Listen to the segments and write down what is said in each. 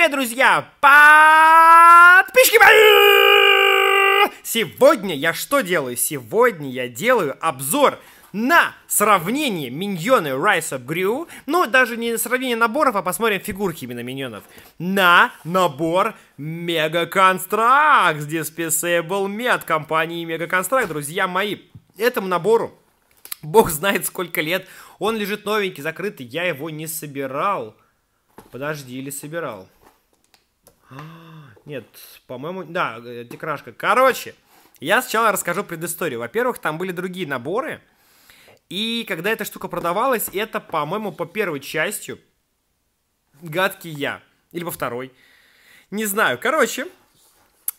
привет, друзья! Подписчики! Сегодня я что делаю? Сегодня я делаю обзор на сравнение миньоны Rise of Gru, ну даже не сравнение наборов, а посмотрим фигурки именно миньонов, на набор Мега Констракт, Dispisable Med компании Mega Констракт, друзья мои. Этому набору, бог знает сколько лет, он лежит новенький, закрытый, я его не собирал. Подожди, или собирал? Нет, по-моему... Да, Декрашка. Э, Короче, я сначала расскажу предысторию. Во-первых, там были другие наборы. И когда эта штука продавалась, это, по-моему, по первой части «Гадкий я». Или по второй. Не знаю. Короче,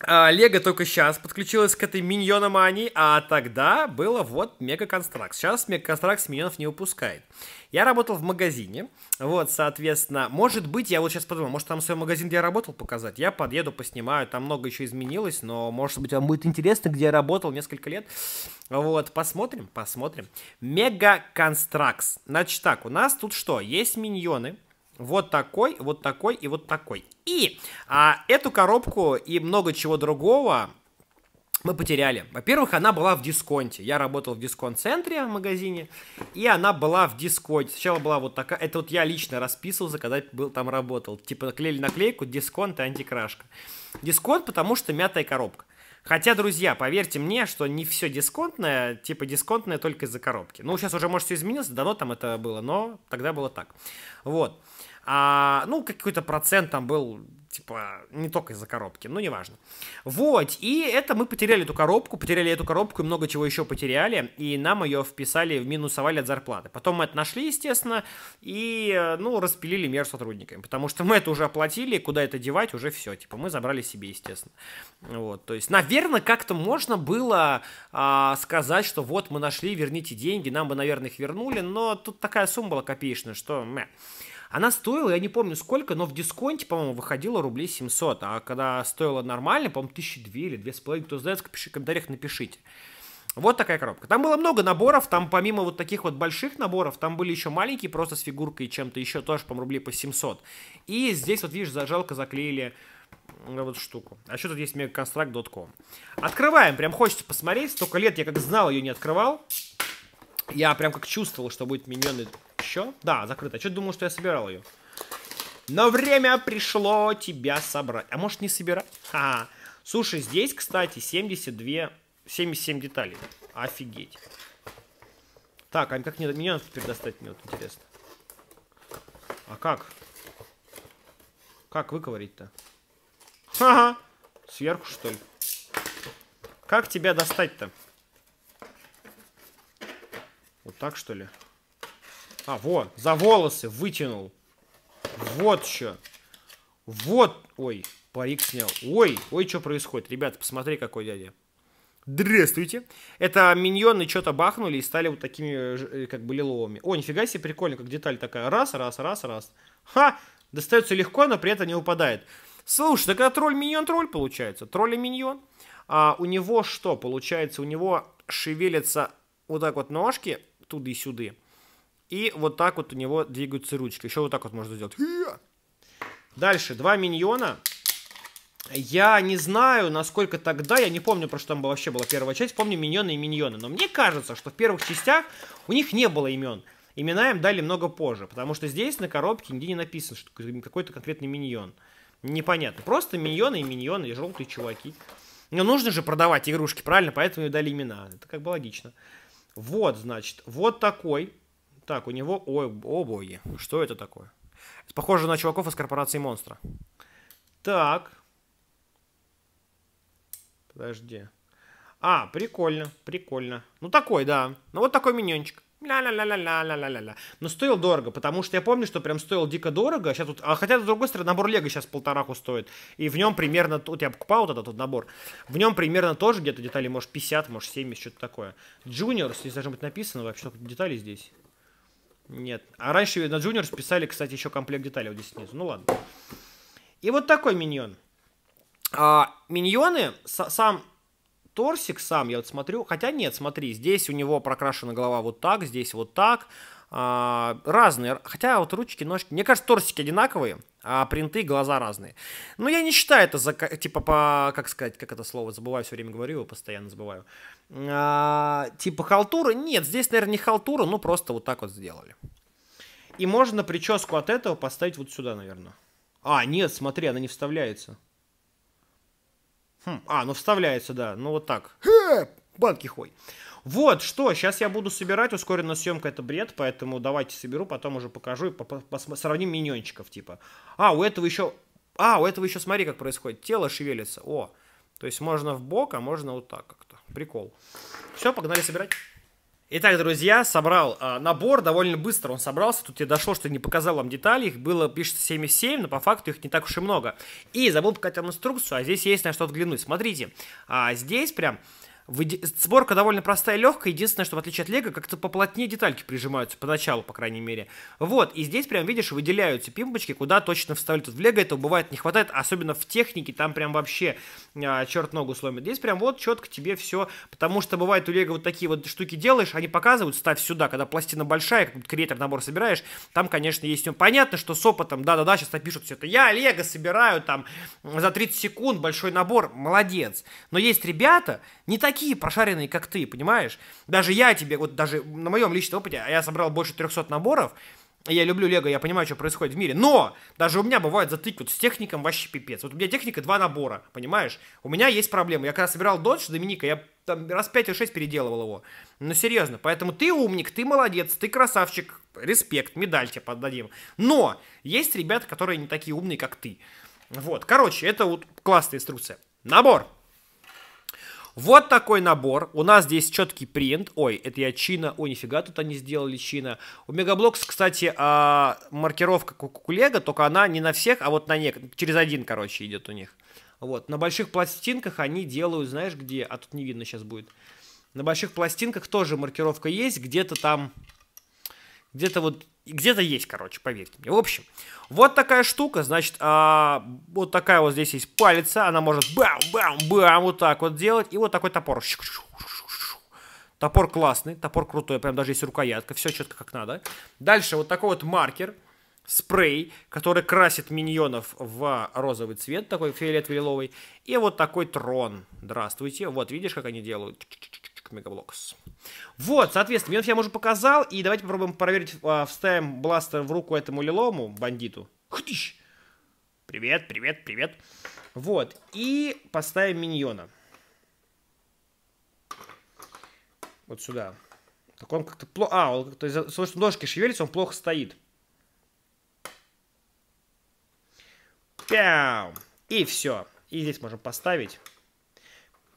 а, Лего только сейчас подключилась к этой миньономании, а тогда было вот Мега Констракт. Сейчас Мега Констракт миньонов не выпускает. Я работал в магазине, вот, соответственно, может быть, я вот сейчас подумал, может, там свой магазин, где я работал, показать. Я подъеду, поснимаю, там много еще изменилось, но, может быть, вам будет интересно, где я работал несколько лет. Вот, посмотрим, посмотрим. Мега Констракт. Значит так, у нас тут что? Есть миньоны, вот такой, вот такой и вот такой. И а, эту коробку и много чего другого мы потеряли. Во-первых, она была в дисконте. Я работал в дисконт-центре в магазине, и она была в дисконте. Сначала была вот такая... Это вот я лично расписывался, когда был там работал. Типа клеили наклейку «Дисконт и антикрашка». Дисконт, потому что мятая коробка. Хотя, друзья, поверьте мне, что не все дисконтное, типа дисконтное только из-за коробки. Ну, сейчас уже, может, все изменилось, давно там это было, но тогда было так. Вот. А, ну, какой-то процент там был типа, не только из-за коробки, но неважно. Вот, и это мы потеряли эту коробку, потеряли эту коробку и много чего еще потеряли, и нам ее вписали, минусовали от зарплаты. Потом мы это нашли, естественно, и, ну, распилили мер сотрудниками, потому что мы это уже оплатили, куда это девать, уже все, типа, мы забрали себе, естественно. Вот, то есть, наверное, как-то можно было а, сказать, что вот мы нашли, верните деньги, нам бы, наверное, их вернули, но тут такая сумма была копеечная, что... Мэ. Она стоила, я не помню сколько, но в дисконте, по-моему, выходила рублей 700, а когда стоила нормально, по-моему, 1002 или 2500, кто знает, пиши в комментариях, напишите. Вот такая коробка. Там было много наборов, там помимо вот таких вот больших наборов, там были еще маленькие просто с фигуркой и чем-то еще, тоже, по моему рублей по 700. И здесь вот, видишь, жалко заклеили вот штуку. А еще тут есть megaconstruct.com. Открываем, прям хочется посмотреть. Столько лет я как знал ее не открывал. Я прям как чувствовал, что будет миньоны еще? Да, закрыто. Я что-то думал, что я собирал ее. Но время пришло тебя собрать. А может не собирать? Ха. Слушай, здесь, кстати, 72, 77 деталей. Офигеть. Так, а как мне меня теперь достать? Мне вот интересно. А как? Как выковырить-то? Ха-ха. Сверху, что ли? Как тебя достать-то? Вот так, что ли? А, вот, за волосы вытянул. Вот что. Вот, ой, парик снял. Ой, ой, что происходит. Ребята, посмотри, какой дядя. Здравствуйте. Это миньоны что-то бахнули и стали вот такими, э, как бы, лиловыми. О, нифига себе, прикольно, как деталь такая. Раз, раз, раз, раз. Ха! Достается легко, но при этом не упадает. Слушай, так это тролль-миньон-тролль получается. Тролль и миньон. А у него что получается? У него шевелятся вот так вот ножки туды-сюды. И вот так вот у него двигаются ручки. Еще вот так вот можно сделать. Дальше, два миньона. Я не знаю, насколько тогда, я не помню, про что там вообще была первая часть, помню миньоны и миньоны, но мне кажется, что в первых частях у них не было имен. Имена им дали много позже, потому что здесь на коробке нигде не написано, что какой-то конкретный миньон. Непонятно. Просто миньоны и миньоны, и желтые чуваки. Но ну, нужно же продавать игрушки, правильно? Поэтому им дали имена. Это как бы логично. Вот, значит, вот такой. Так, у него... Ой, о боги, что это такое? Это похоже на чуваков из корпорации Монстра. Так. Подожди. А, прикольно, прикольно. Ну такой, да. Ну вот такой миньончик. Ля-ля-ля-ля-ля-ля-ля-ля. Но стоил дорого, потому что я помню, что прям стоил дико дорого. Сейчас тут, а хотя, с другой стороны, набор Лего сейчас полтораху стоит. И в нем примерно, тут я покупал вот этот вот набор, в нем примерно тоже где-то детали, может, 50, может, 70, что-то такое. Juniors, здесь должно быть написано вообще, что детали здесь. Нет. А раньше на Juniors списали, кстати, еще комплект деталей вот здесь снизу. Ну ладно. И вот такой миньон. А, миньоны, сам торсик сам, я вот смотрю, хотя нет, смотри, здесь у него прокрашена голова вот так, здесь вот так, а, разные. Хотя вот ручки, ножки. Мне кажется, торсики одинаковые, а принты глаза разные. Но я не считаю это за, типа, по, как сказать, как это слово, забываю, все время говорю его, постоянно забываю. А, типа халтура? Нет, здесь, наверное, не халтура, ну просто вот так вот сделали. И можно прическу от этого поставить вот сюда, наверное. А, нет, смотри, она не вставляется. Хм, а, ну вставляется, да, ну вот так. Хе, банки хой. Вот, что, сейчас я буду собирать, ускоренная съемка это бред, поэтому давайте соберу, потом уже покажу и по сравним миньончиков, типа. А, у этого еще, а, у этого еще смотри, как происходит, тело шевелится, о. То есть можно в бок, а можно вот так как-то. Прикол. Все, погнали собирать. Итак, друзья, собрал э, набор довольно быстро. Он собрался. Тут я дошел, что не показал вам детали. Их было, пишется 77, но по факту их не так уж и много. И забыл показать вам инструкцию, а здесь есть на что взглянуть. Смотрите, а здесь прям Сборка довольно простая и легкая. Единственное, что в отличие от Лего, как-то поплотнее детальки прижимаются, поначалу, по крайней мере. Вот, и здесь прям, видишь, выделяются пимпочки, куда точно вставляют. Тут в Лего этого бывает не хватает, особенно в технике, там прям вообще а, черт ногу сломит. Здесь прям вот четко тебе все, потому что бывает у Лего вот такие вот штуки делаешь, они показывают, ставь сюда, когда пластина большая, как креатор набор собираешь, там, конечно, есть... Ну, понятно, что с опытом, да-да-да, сейчас напишут все это, я Лего собираю там за 30 секунд большой набор, молодец. Но есть ребята, не такие такие прошаренные, как ты, понимаешь? Даже я тебе, вот даже на моем личном опыте, а я собрал больше 300 наборов, я люблю Лего, я понимаю, что происходит в мире. Но даже у меня бывает затык вот с техником вообще пипец. Вот у меня техника два набора, понимаешь? У меня есть проблемы. Я когда собирал Додж Доминика, я там раз пять или шесть переделывал его. Ну, серьезно. Поэтому ты умник, ты молодец, ты красавчик. Респект, медаль тебе поддадим. Но есть ребята, которые не такие умные, как ты. Вот, короче, это вот классная инструкция. Набор. Вот такой набор. У нас здесь четкий принт. Ой, это я чина. Ой, нифига, тут они сделали чина. У Мегаблокс, кстати, а, маркировка кукулега, только она не на всех, а вот на них Через один, короче, идет у них. Вот. На больших пластинках они делают, знаешь, где? А тут не видно сейчас будет. На больших пластинках тоже маркировка есть. Где-то там... Где-то вот где-то есть, короче, поверьте мне. В общем, вот такая штука, значит, а, вот такая вот здесь есть палец, она может бам-бам-бам вот так вот делать, и вот такой топор. Топор классный, топор крутой, прям даже есть рукоятка, все четко как надо. Дальше вот такой вот маркер, спрей, который красит миньонов в розовый цвет, такой фиолетово-лиловый. И вот такой трон. Здравствуйте. Вот видишь, как они делают? в Мегаблокс. Вот, соответственно, минут я уже показал, и давайте попробуем проверить, а, вставим бластер в руку этому лилому бандиту. Хтыщ! Привет, привет, привет. Вот, и поставим миньона. Вот сюда. Так он как-то плохо... А, он как-то из-за того, что ножки шевелятся, он плохо стоит. Пяу! И все. И здесь можем поставить.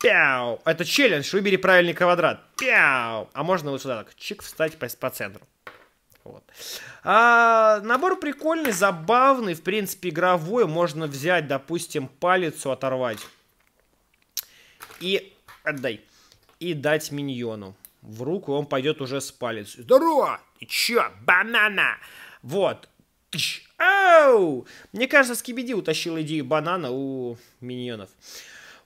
Пяу. Это челлендж, выбери правильный квадрат. Пяу. А можно вот сюда так, чик, встать по, по центру. Вот. А, набор прикольный, забавный, в принципе, игровой. Можно взять, допустим, палицу оторвать. И отдай. И дать миньону. В руку он пойдет уже с палец. Здорово! Ты чё, банана? Вот. Тыщ. Ау! Мне кажется, Скибиди утащил идею банана у миньонов.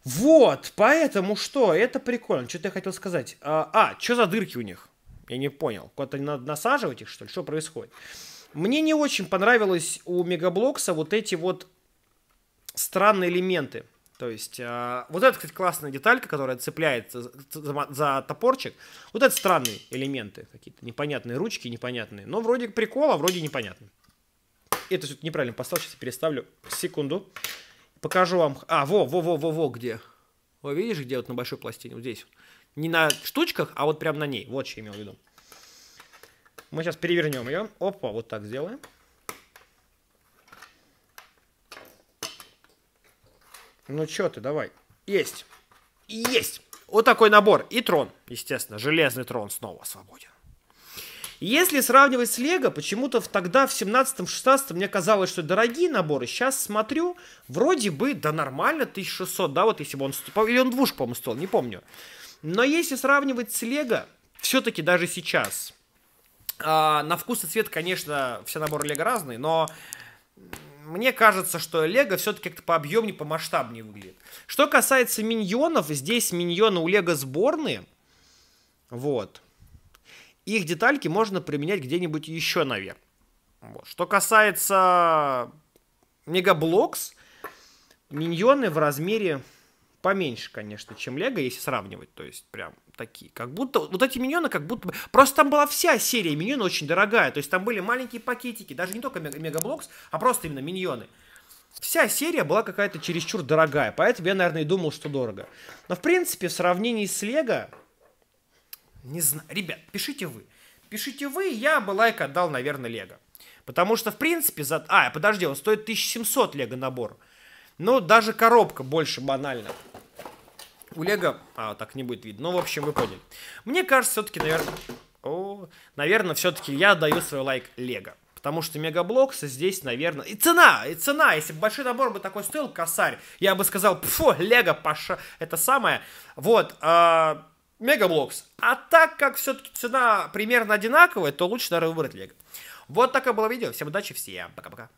Вот, поэтому что? Это прикольно. Что-то я хотел сказать. А, а что за дырки у них? Я не понял. Куда-то надо насаживать их, что ли? Что происходит? Мне не очень понравилось у Мегаблокса вот эти вот странные элементы. То есть, э, вот это, кстати, классная деталька, которая цепляется за, за, за топорчик. Вот это странные элементы какие-то, непонятные ручки, непонятные. Но вроде прикола, вроде непонятно. Это все неправильно поставил, сейчас я переставлю. Секунду. Покажу вам. А, во, во, во, во, во, где. Вы видишь, где вот на большой пластине? Вот здесь. Не на штучках, а вот прям на ней. Вот что я имел в виду. Мы сейчас перевернем ее. Опа, вот так сделаем. Ну что ты, давай. Есть. Есть. Вот такой набор. И трон, естественно. Железный трон снова свободен. Если сравнивать с Лего, почему-то тогда в 17-16 мне казалось, что дорогие наборы. Сейчас смотрю, вроде бы, да нормально, 1600, да, вот если бы он... Или он двушку, по-моему, стоил, не помню. Но если сравнивать с Лего, все-таки даже сейчас. А, на вкус и цвет, конечно, все наборы Лего разные, но мне кажется, что Лего все-таки как-то по объемнее, по масштабнее выглядит. Что касается миньонов, здесь миньоны у Лего сборные. Вот их детальки можно применять где-нибудь еще наверх. Вот. Что касается мегаблокс, миньоны в размере поменьше, конечно, чем Лего, если сравнивать. То есть, прям такие. Как будто... Вот эти миньоны как будто... Просто там была вся серия миньонов очень дорогая. То есть, там были маленькие пакетики. Даже не только мегаблокс, а просто именно миньоны. Вся серия была какая-то чересчур дорогая. Поэтому я, наверное, и думал, что дорого. Но, в принципе, в сравнении с Лего... LEGO не знаю. Ребят, пишите вы. Пишите вы, я бы лайк отдал, наверное, Лего. Потому что, в принципе, за... А, подожди, он стоит 1700 Лего набор. Ну, даже коробка больше банально. У Лего... А, так не будет видно. Ну, в общем, вы поняли. Мне кажется, все-таки, наверное... О, наверное, все-таки я даю свой лайк Лего. Потому что мегаблоксы здесь, наверное... И цена! И цена! Если бы большой набор бы такой стоил, косарь, я бы сказал, пфу, лего, паша, это самое. Вот, а... Мегаблокс. А так как все-таки цена примерно одинаковая, то лучше, наверное, выбрать Лего. Вот такое было видео. Всем удачи, всем пока-пока.